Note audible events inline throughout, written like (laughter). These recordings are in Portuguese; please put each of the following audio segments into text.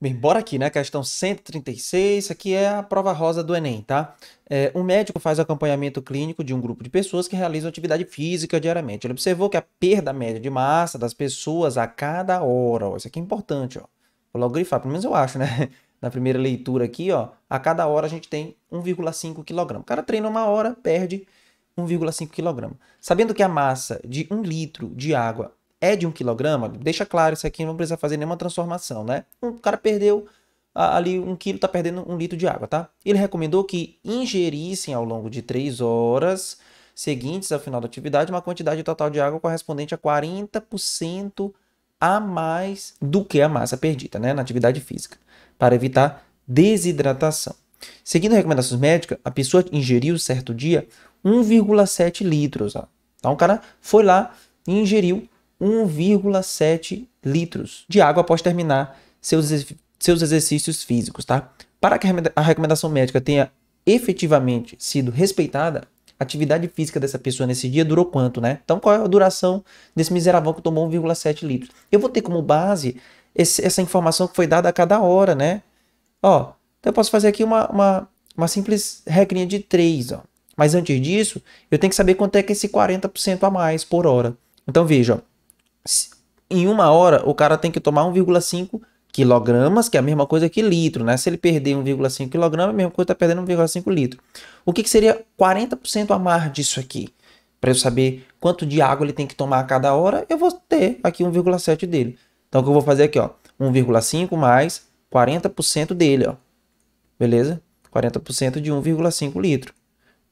Bem, bora aqui, né? Questão 136, isso aqui é a prova rosa do Enem, tá? É, um médico faz acompanhamento clínico de um grupo de pessoas que realizam atividade física diariamente. Ele observou que a perda média de massa das pessoas a cada hora, ó, isso aqui é importante, ó. Vou logo grifar, pelo menos eu acho, né? (laughs) Na primeira leitura aqui, ó, a cada hora a gente tem 1,5 kg. O cara treina uma hora, perde 1,5 kg. Sabendo que a massa de um litro de água é de um quilograma, deixa claro, isso aqui não precisa fazer nenhuma transformação, né? O cara perdeu ali um quilo, está perdendo um litro de água, tá? Ele recomendou que ingerissem ao longo de três horas seguintes ao final da atividade uma quantidade total de água correspondente a 40% a mais do que a massa perdida, né? Na atividade física, para evitar desidratação. Seguindo recomendações médicas, a pessoa ingeriu certo dia 1,7 litros. Ó. Então o cara foi lá e ingeriu 1,7 litros de água após terminar seus, seus exercícios físicos, tá? Para que a recomendação médica tenha efetivamente sido respeitada, a atividade física dessa pessoa nesse dia durou quanto, né? Então, qual é a duração desse miserável que tomou 1,7 litros? Eu vou ter como base esse, essa informação que foi dada a cada hora, né? Ó, então eu posso fazer aqui uma, uma, uma simples regrinha de 3, ó. Mas antes disso, eu tenho que saber quanto é que é esse 40% a mais por hora. Então, veja, ó, em uma hora o cara tem que tomar 1,5 quilogramas, que é a mesma coisa que litro, né? Se ele perder 1,5 quilograma, a mesma coisa que está perdendo 1,5 litro. O que, que seria 40% a mais disso aqui? Para eu saber quanto de água ele tem que tomar a cada hora, eu vou ter aqui 1,7 dele. Então, o que eu vou fazer aqui, ó, 1,5 mais 40% dele, ó. Beleza? 40% de 1,5 litro.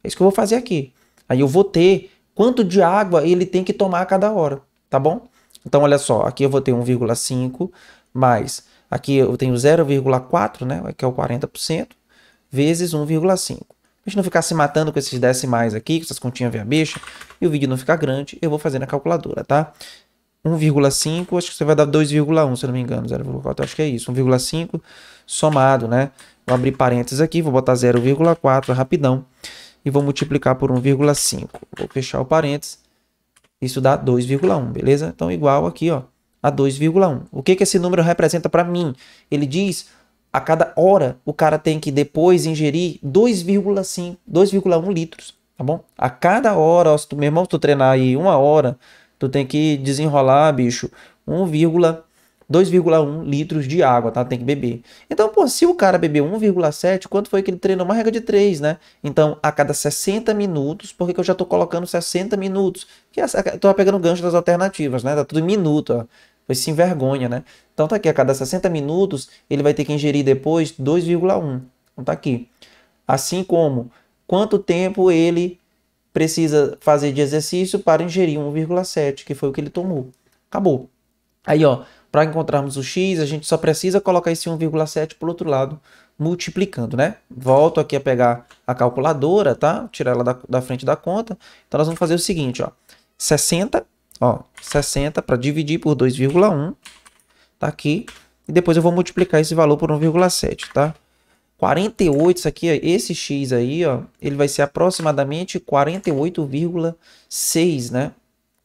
É isso que eu vou fazer aqui. Aí eu vou ter quanto de água ele tem que tomar a cada hora, tá bom? Então, olha só, aqui eu vou ter 1,5 mais, aqui eu tenho 0,4, né, que é o 40%, vezes 1,5. A gente não ficar se matando com esses decimais aqui, com essas continhas via bicha, e o vídeo não ficar grande, eu vou fazer na calculadora, tá? 1,5, acho que você vai dar 2,1, se eu não me engano, 0,4, acho que é isso, 1,5 somado, né? Vou abrir parênteses aqui, vou botar 0,4 rapidão e vou multiplicar por 1,5. Vou fechar o parênteses isso dá 2,1, beleza? Então, igual aqui, ó, a 2,1. O que, que esse número representa para mim? Ele diz, a cada hora, o cara tem que depois ingerir 2,5, 2,1 litros, tá bom? A cada hora, ó, se tu, meu irmão, se tu treinar aí uma hora, tu tem que desenrolar, bicho, 1,5 2,1 litros de água, tá? Tem que beber. Então, pô, se o cara bebeu 1,7, quanto foi que ele treinou? Uma regra de 3, né? Então, a cada 60 minutos, por que eu já tô colocando 60 minutos? Que é eu tô pegando gancho das alternativas, né? Tá tudo em minuto, ó. Pois sem vergonha, né? Então tá aqui, a cada 60 minutos, ele vai ter que ingerir depois 2,1. Então tá aqui. Assim como quanto tempo ele precisa fazer de exercício para ingerir 1,7, que foi o que ele tomou. Acabou. Aí, ó, para encontrarmos o x, a gente só precisa colocar esse 1,7 para o outro lado, multiplicando, né? Volto aqui a pegar a calculadora, tá? Tirar ela da, da frente da conta. Então, nós vamos fazer o seguinte, ó. 60, ó, 60 para dividir por 2,1, tá aqui. E depois eu vou multiplicar esse valor por 1,7, tá? 48, isso aqui, esse x aí, ó, ele vai ser aproximadamente 48,6, né?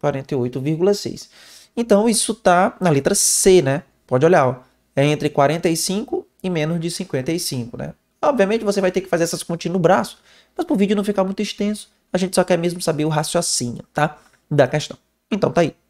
48,6. Então isso está na letra C, né? Pode olhar, ó. é entre 45 e menos de 55, né? Obviamente você vai ter que fazer essas continhas no braço, mas para o vídeo não ficar muito extenso, a gente só quer mesmo saber o raciocínio, tá? Da questão. Então tá aí.